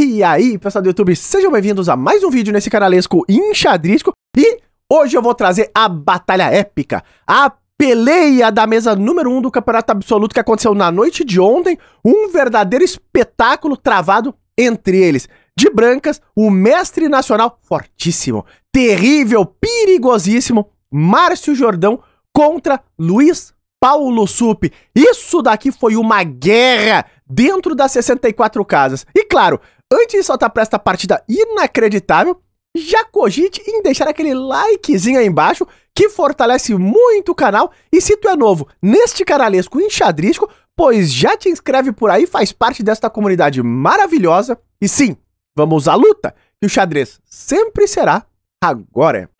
E aí, pessoal do YouTube, sejam bem-vindos a mais um vídeo nesse canalesco enxadrístico. E hoje eu vou trazer a batalha épica, a peleia da mesa número 1 um do Campeonato Absoluto que aconteceu na noite de ontem. Um verdadeiro espetáculo travado entre eles. De brancas, o mestre nacional fortíssimo, terrível, perigosíssimo, Márcio Jordão contra Luiz Paulo Sup. Isso daqui foi uma guerra dentro das 64 casas. E claro, Antes de soltar para esta partida inacreditável, já cogite em deixar aquele likezinho aí embaixo que fortalece muito o canal e se tu é novo neste canalesco enxadrístico, pois já te inscreve por aí, faz parte desta comunidade maravilhosa e sim, vamos à luta, que o xadrez sempre será agora.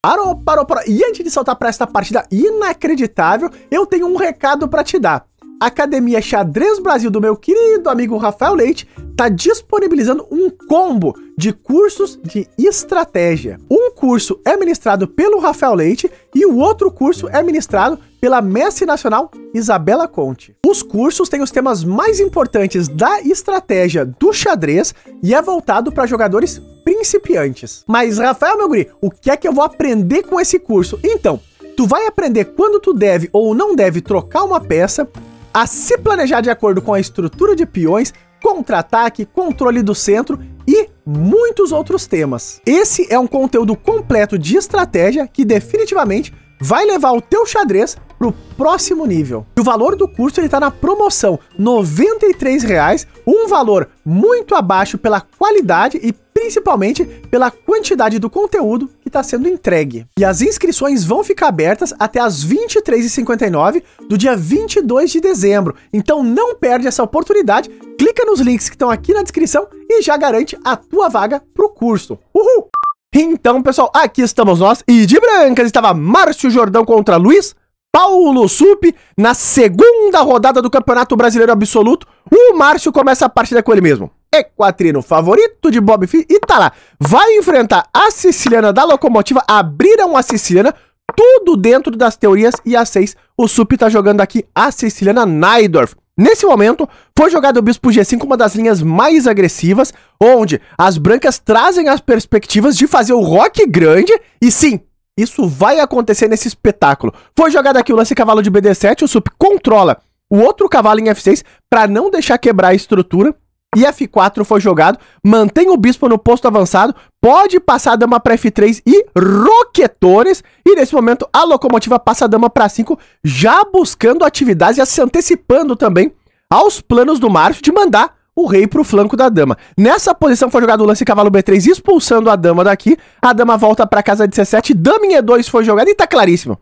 Parou, parou, parou. E antes de soltar para esta partida inacreditável, eu tenho um recado para te dar. Academia Xadrez Brasil do meu querido amigo Rafael Leite está disponibilizando um combo de cursos de estratégia. Um curso é ministrado pelo Rafael Leite e o outro curso é ministrado pela mestre nacional Isabela Conte. Os cursos têm os temas mais importantes da estratégia do xadrez e é voltado para jogadores principiantes. Mas Rafael meu guri, o que é que eu vou aprender com esse curso? Então, tu vai aprender quando tu deve ou não deve trocar uma peça, a se planejar de acordo com a estrutura de peões, contra-ataque, controle do centro e muitos outros temas. Esse é um conteúdo completo de estratégia que definitivamente vai levar o teu xadrez pro próximo nível. E o valor do curso ele tá na promoção R$ 93,00, um valor muito abaixo pela qualidade e principalmente pela quantidade do conteúdo que está sendo entregue. E as inscrições vão ficar abertas até as 23h59 do dia 22 de dezembro. Então não perde essa oportunidade, clica nos links que estão aqui na descrição e já garante a tua vaga pro curso. Uhul! Então, pessoal, aqui estamos nós e de brancas estava Márcio Jordão contra Luiz Paulo Sup na segunda rodada do Campeonato Brasileiro Absoluto. O Márcio começa a partida com ele mesmo equatrino, é favorito de Bob Fish, e tá lá. Vai enfrentar a siciliana da locomotiva, abriram a siciliana, tudo dentro das teorias e a 6. O Sup tá jogando aqui a siciliana Naidorf. Nesse momento, foi jogado o bispo G5, uma das linhas mais agressivas, onde as brancas trazem as perspectivas de fazer o rock grande, e sim, isso vai acontecer nesse espetáculo. Foi jogado aqui o lance cavalo de BD7, o Sup controla o outro cavalo em F6 para não deixar quebrar a estrutura e F4 foi jogado, mantém o bispo no posto avançado, pode passar a dama para F3 e roquetores, e nesse momento a locomotiva passa a dama para 5, já buscando atividades, já se antecipando também aos planos do Márcio de mandar o rei para o flanco da dama. Nessa posição foi jogado o lance cavalo B3, expulsando a dama daqui, a dama volta para casa 17, dama em E2 foi jogada e tá claríssimo.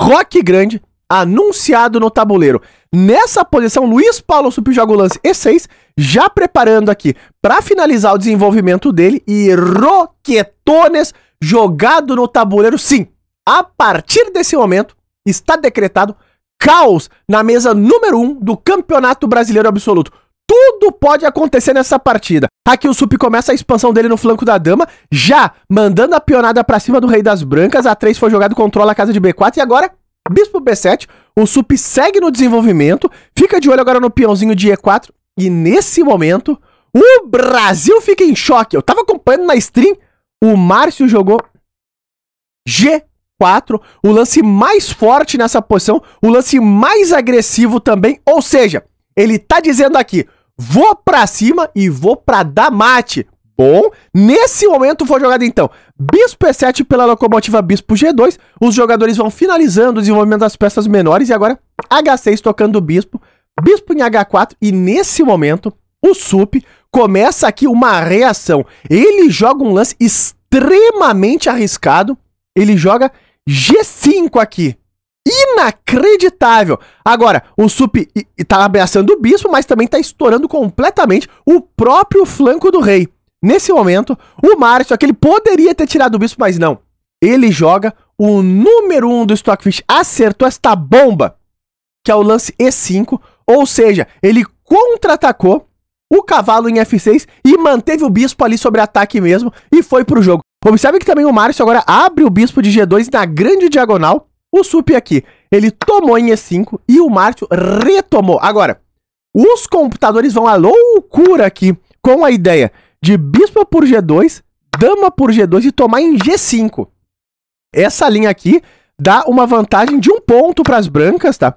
Roque grande, anunciado no tabuleiro. Nessa posição, Luiz Paulo subjoga o lance E6, já preparando aqui para finalizar o desenvolvimento dele e Roquetones jogado no tabuleiro. Sim, a partir desse momento está decretado caos na mesa número 1 um do Campeonato Brasileiro Absoluto. Tudo pode acontecer nessa partida. Aqui o Sup começa a expansão dele no flanco da dama, já mandando a pionada para cima do Rei das Brancas. A 3 foi jogado, controla a casa de B4 e agora Bispo B7, o sup segue no desenvolvimento, fica de olho agora no peãozinho de E4, e nesse momento, o Brasil fica em choque. Eu tava acompanhando na stream, o Márcio jogou G4, o lance mais forte nessa posição, o lance mais agressivo também, ou seja, ele tá dizendo aqui, vou pra cima e vou pra dar mate, bom. Nesse momento foi jogada então Bispo E7 pela locomotiva Bispo G2. Os jogadores vão finalizando o desenvolvimento das peças menores e agora H6 tocando o Bispo, Bispo em H4 e nesse momento o Sup começa aqui uma reação. Ele joga um lance extremamente arriscado. Ele joga G5 aqui. Inacreditável! Agora, o Sup está ameaçando o bispo, mas também está estourando completamente o próprio flanco do rei. Nesse momento, o Márcio, aquele ele poderia ter tirado o bispo, mas não. Ele joga o número 1 um do Stockfish, acertou esta bomba, que é o lance E5, ou seja, ele contra-atacou o cavalo em F6 e manteve o bispo ali sobre ataque mesmo e foi pro jogo. Observe que também o Márcio agora abre o bispo de G2 na grande diagonal. O Sup aqui, ele tomou em E5 e o Márcio retomou. Agora, os computadores vão à loucura aqui com a ideia de bispo por G2, dama por G2 e tomar em G5. Essa linha aqui dá uma vantagem de um ponto para as brancas, tá?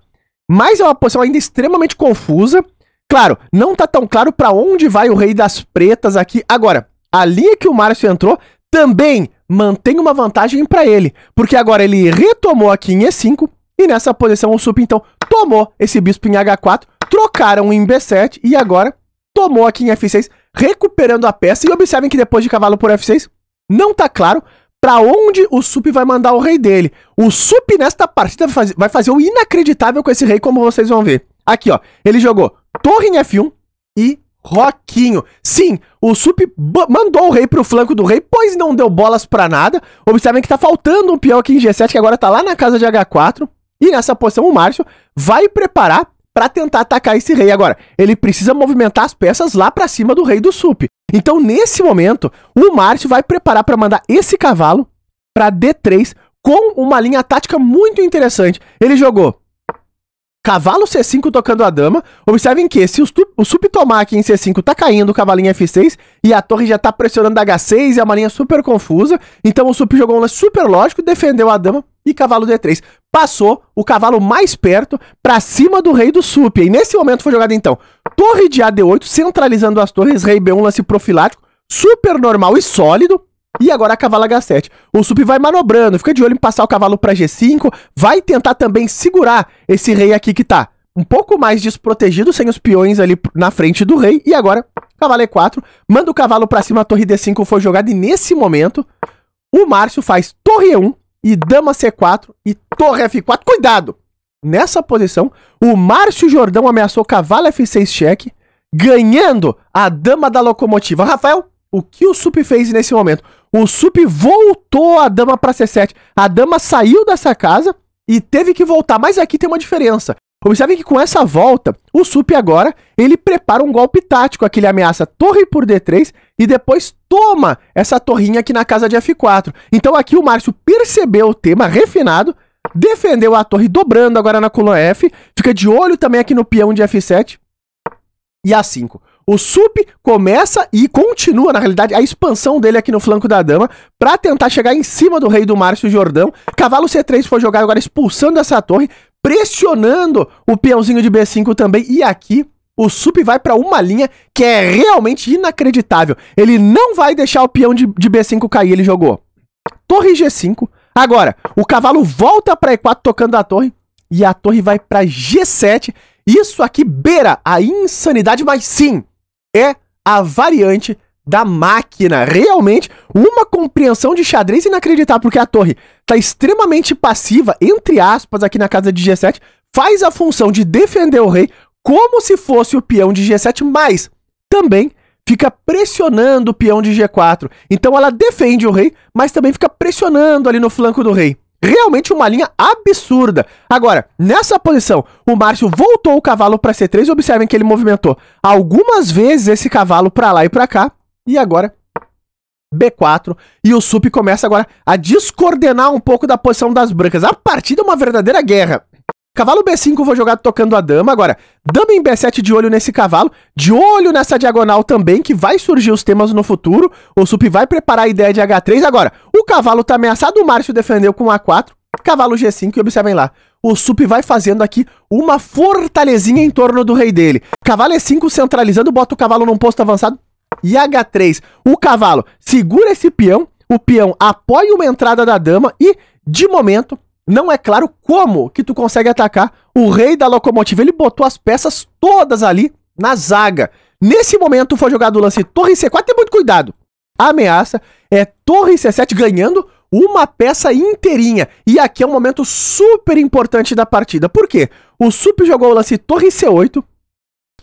Mas é uma posição ainda extremamente confusa. Claro, não tá tão claro para onde vai o rei das pretas aqui. Agora, a linha que o Márcio entrou também mantém uma vantagem para ele, porque agora ele retomou aqui em E5 e nessa posição o Sup então tomou esse bispo em H4, trocaram em B7 e agora tomou aqui em F6 recuperando a peça. E observem que depois de cavalo por F6, não tá claro para onde o Sup vai mandar o rei dele. O Sup nesta partida vai fazer, o inacreditável com esse rei, como vocês vão ver. Aqui, ó, ele jogou torre em F1 e Roquinho. Sim, o Sup mandou o rei pro flanco do rei, pois não deu bolas para nada. Observem que tá faltando um peão aqui em G7, que agora tá lá na casa de H4. E nessa posição o Márcio vai preparar para tentar atacar esse rei. Agora, ele precisa movimentar as peças lá para cima do rei do sup. Então, nesse momento, o Márcio vai preparar para mandar esse cavalo para D3 com uma linha tática muito interessante. Ele jogou cavalo C5 tocando a dama. Observem que se o, sup tomar aqui em C5 tá caindo o cavalinho é F6 e a torre já tá pressionando H6, é uma linha super confusa. Então o sup jogou um lance super lógico, defendeu a dama, e cavalo D3. Passou o cavalo mais perto para cima do rei do sup. E nesse momento foi jogada então torre de AD8, centralizando as torres, rei B1, lance profilático, super normal e sólido. E agora a H7. O sup vai manobrando, fica de olho em passar o cavalo para G5, vai tentar também segurar esse rei aqui que tá um pouco mais desprotegido, sem os peões ali na frente do rei. E agora, cavalo E4, manda o cavalo para cima, a torre D5 foi jogada e nesse momento o Márcio faz torre E1, e dama C4 e torre F4. Cuidado! Nessa posição, o Márcio Jordão ameaçou cavalo F6 cheque, ganhando a dama da locomotiva. Rafael, o que o Sup fez nesse momento? O Sup voltou a dama para C7. A dama saiu dessa casa e teve que voltar. Mas aqui tem uma diferença. Observem que com essa volta, o Sup agora, ele prepara um golpe tático, aquele ameaça torre por D3 e depois toma essa torrinha aqui na casa de F4. Então aqui o Márcio percebeu o tema refinado, defendeu a torre dobrando agora na coluna F, fica de olho também aqui no peão de F7 e A5. O Sup começa e continua, na realidade, a expansão dele aqui no flanco da dama para tentar chegar em cima do rei do Márcio Jordão. Cavalo C3 foi jogado agora expulsando essa torre, pressionando o peãozinho de B5 também. E aqui o Sup vai para uma linha que é realmente inacreditável. Ele não vai deixar o peão de, de B5 cair, ele jogou. Torre G5. Agora, o cavalo volta para E4 tocando a torre e a torre vai para G7. Isso aqui beira a insanidade, mas sim, é a variante da máquina. Realmente, uma compreensão de xadrez inacreditável, porque a torre tá extremamente passiva, entre aspas, aqui na casa de G7, faz a função de defender o rei como se fosse o peão de G7, mas também fica pressionando o peão de G4. Então ela defende o rei, mas também fica pressionando ali no flanco do rei. Realmente uma linha absurda. Agora, nessa posição, o Márcio voltou o cavalo para C3 observem que ele movimentou algumas vezes esse cavalo para lá e para cá e agora, B4. E o Sup começa agora a descoordenar um pouco da posição das brancas. A partida é uma verdadeira guerra. Cavalo B5 vou jogar tocando a dama. Agora, dama em B7 de olho nesse cavalo. De olho nessa diagonal também, que vai surgir os temas no futuro. O Sup vai preparar a ideia de H3. Agora, o cavalo tá ameaçado. O Márcio defendeu com A4. Cavalo G5 e observem lá. O Sup vai fazendo aqui uma fortalezinha em torno do rei dele. Cavalo E5 centralizando, bota o cavalo num posto avançado e H3. O cavalo segura esse peão, o peão apoia uma entrada da dama e, de momento, não é claro como que tu consegue atacar o rei da locomotiva. Ele botou as peças todas ali na zaga. Nesse momento foi jogado o lance torre C4, tem muito cuidado. A ameaça é torre C7 ganhando uma peça inteirinha. E aqui é um momento super importante da partida. Por quê? O Sup jogou o lance torre C8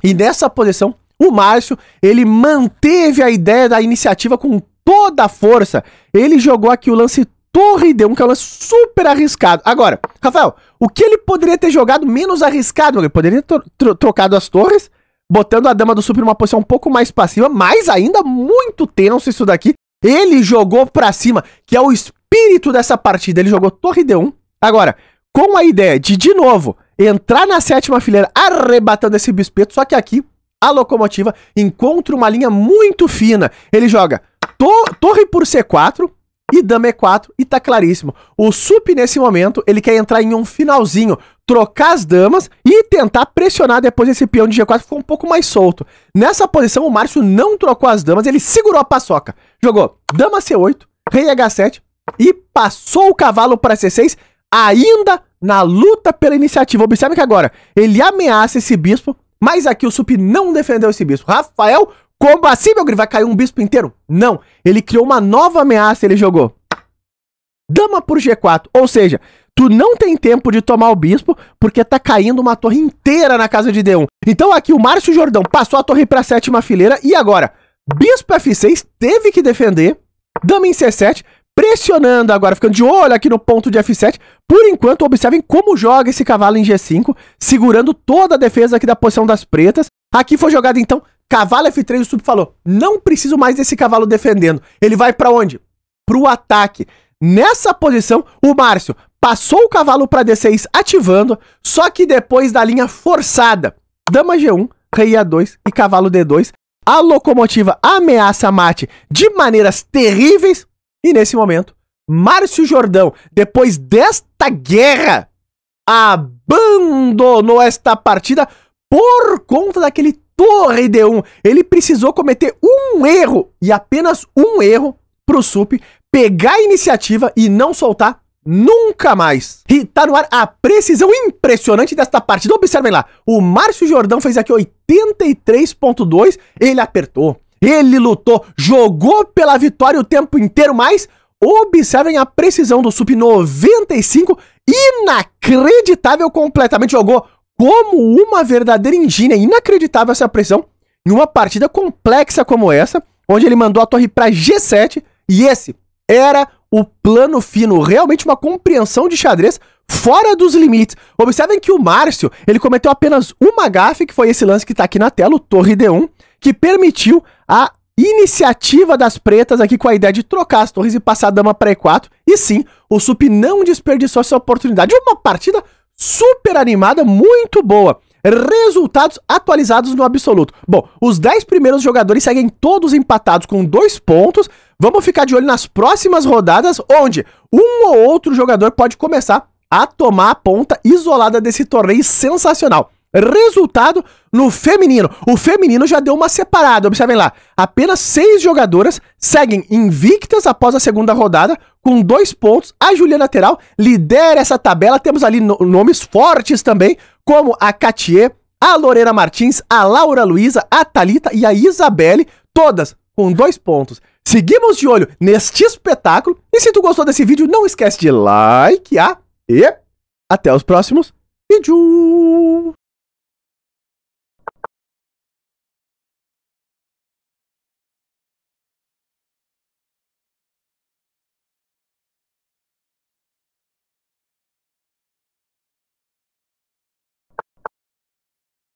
e nessa posição o Márcio, ele manteve a ideia da iniciativa com toda a força. Ele jogou aqui o lance torre d1 que é um lance super arriscado. Agora, Rafael, o que ele poderia ter jogado menos arriscado? Ele poderia ter tro trocado as torres, botando a dama do super numa posição um pouco mais passiva, mas ainda muito tenso isso daqui. Ele jogou pra cima, que é o espírito dessa partida. Ele jogou torre D1. Agora, com a ideia de, de novo, entrar na sétima fileira arrebatando esse bispeto, só que aqui a locomotiva, encontra uma linha muito fina. Ele joga to torre por C4 e dama E4 e tá claríssimo. O Sup, nesse momento, ele quer entrar em um finalzinho, trocar as damas e tentar pressionar depois esse peão de G4 ficou um pouco mais solto. Nessa posição, o Márcio não trocou as damas, ele segurou a paçoca. Jogou dama C8, rei H7 e passou o cavalo para C6, ainda na luta pela iniciativa. Observe que agora ele ameaça esse bispo mas aqui o Sup não defendeu esse bispo. Rafael, como assim, meu grito? Vai cair um bispo inteiro? Não. Ele criou uma nova ameaça, ele jogou. Dama por G4. Ou seja, tu não tem tempo de tomar o bispo, porque tá caindo uma torre inteira na casa de D1. Então aqui o Márcio Jordão passou a torre pra sétima fileira. E agora? Bispo F6 teve que defender. Dama em C7, pressionando agora, ficando de olho aqui no ponto de F7, por enquanto, observem como joga esse cavalo em G5, segurando toda a defesa aqui da posição das pretas. Aqui foi jogado, então, cavalo F3, o sub falou, não preciso mais desse cavalo defendendo. Ele vai para onde? Para o ataque. Nessa posição, o Márcio passou o cavalo para D6 ativando, só que depois da linha forçada, dama G1, rei A2 e cavalo D2, a locomotiva ameaça mate de maneiras terríveis e nesse momento Márcio Jordão, depois desta guerra, abandonou esta partida por conta daquele torre de 1. Ele precisou cometer um erro, e apenas um erro, pro Sup pegar a iniciativa e não soltar nunca mais. E tá no ar a precisão impressionante desta partida. Observem lá, o Márcio Jordão fez aqui 83.2, ele apertou, ele lutou, jogou pela vitória o tempo inteiro, mas Observem a precisão do sub 95, inacreditável completamente, jogou como uma verdadeira engine, inacreditável essa pressão, em uma partida complexa como essa, onde ele mandou a torre para G7, e esse era o plano fino, realmente uma compreensão de xadrez fora dos limites. Observem que o Márcio, ele cometeu apenas uma gafe, que foi esse lance que está aqui na tela, o torre D1, que permitiu a iniciativa das pretas aqui com a ideia de trocar as torres e passar a dama para E4. E sim, o Sup não desperdiçou essa oportunidade. Uma partida super animada, muito boa. Resultados atualizados no absoluto. Bom, os 10 primeiros jogadores seguem todos empatados com dois pontos. Vamos ficar de olho nas próximas rodadas, onde um ou outro jogador pode começar a tomar a ponta isolada desse torneio sensacional. Resultado no feminino. O feminino já deu uma separada, observem lá. Apenas seis jogadoras seguem invictas após a segunda rodada, com dois pontos. A Juliana lateral lidera essa tabela. Temos ali no nomes fortes também, como a Catier, a Lorena Martins, a Laura Luiza, a Talita e a Isabelle, todas com dois pontos. Seguimos de olho neste espetáculo. E se tu gostou desse vídeo, não esquece de likear. Ah, e até os próximos vídeos.